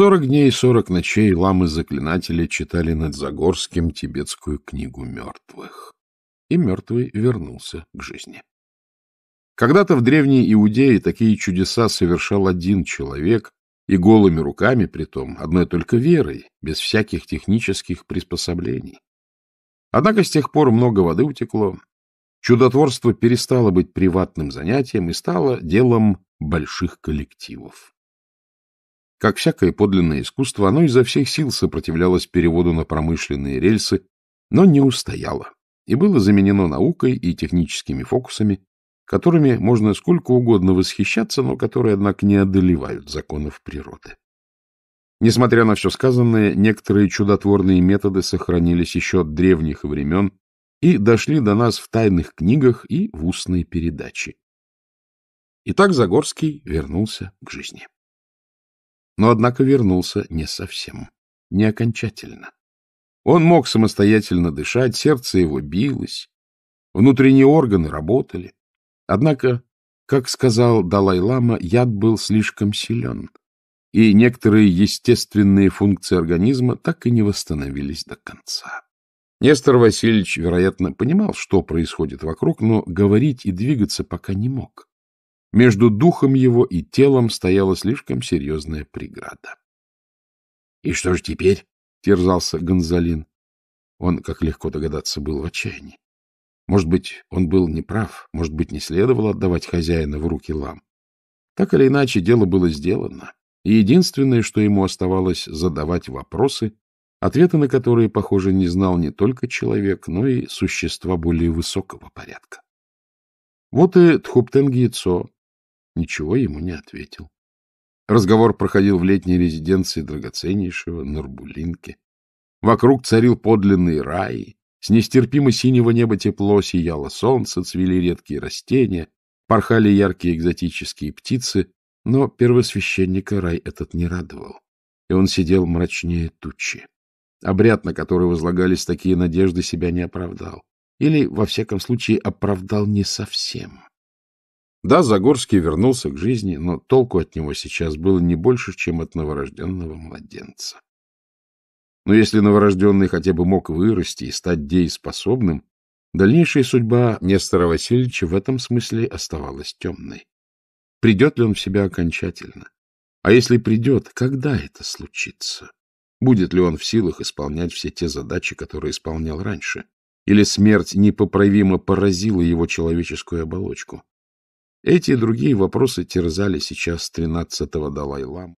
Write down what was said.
Сорок дней и сорок ночей ламы-заклинатели читали над Загорским тибетскую книгу мертвых. И мертвый вернулся к жизни. Когда-то в Древней Иудее такие чудеса совершал один человек, и голыми руками притом, одной только верой, без всяких технических приспособлений. Однако с тех пор много воды утекло, чудотворство перестало быть приватным занятием и стало делом больших коллективов. Как всякое подлинное искусство, оно изо всех сил сопротивлялось переводу на промышленные рельсы, но не устояло и было заменено наукой и техническими фокусами, которыми можно сколько угодно восхищаться, но которые, однако, не одолевают законов природы. Несмотря на все сказанное, некоторые чудотворные методы сохранились еще от древних времен и дошли до нас в тайных книгах и в устной передаче. Итак, Загорский вернулся к жизни но, однако, вернулся не совсем, не окончательно. Он мог самостоятельно дышать, сердце его билось, внутренние органы работали. Однако, как сказал Далай-лама, яд был слишком силен, и некоторые естественные функции организма так и не восстановились до конца. Нестор Васильевич, вероятно, понимал, что происходит вокруг, но говорить и двигаться пока не мог. Между духом его и телом стояла слишком серьезная преграда. — И что же теперь? — терзался Гонзалин. Он, как легко догадаться, был в отчаянии. Может быть, он был неправ, может быть, не следовало отдавать хозяина в руки лам. Так или иначе, дело было сделано, и единственное, что ему оставалось, задавать вопросы, ответы на которые, похоже, не знал не только человек, но и существа более высокого порядка. Вот и Тхуптенги Яцо ничего ему не ответил. Разговор проходил в летней резиденции драгоценнейшего Нурбулинки. Вокруг царил подлинный рай. С нестерпимо синего неба тепло сияло солнце, цвели редкие растения, порхали яркие экзотические птицы, но первосвященника рай этот не радовал, и он сидел мрачнее тучи. Обряд, на который возлагались такие надежды, себя не оправдал. Или, во всяком случае, оправдал не совсем. Да, Загорский вернулся к жизни, но толку от него сейчас было не больше, чем от новорожденного младенца. Но если новорожденный хотя бы мог вырасти и стать дееспособным, дальнейшая судьба Нестора Васильевича в этом смысле оставалась темной. Придет ли он в себя окончательно? А если придет, когда это случится? Будет ли он в силах исполнять все те задачи, которые исполнял раньше? Или смерть непоправимо поразила его человеческую оболочку? Эти и другие вопросы терзали сейчас тринадцатого Далай-Лама.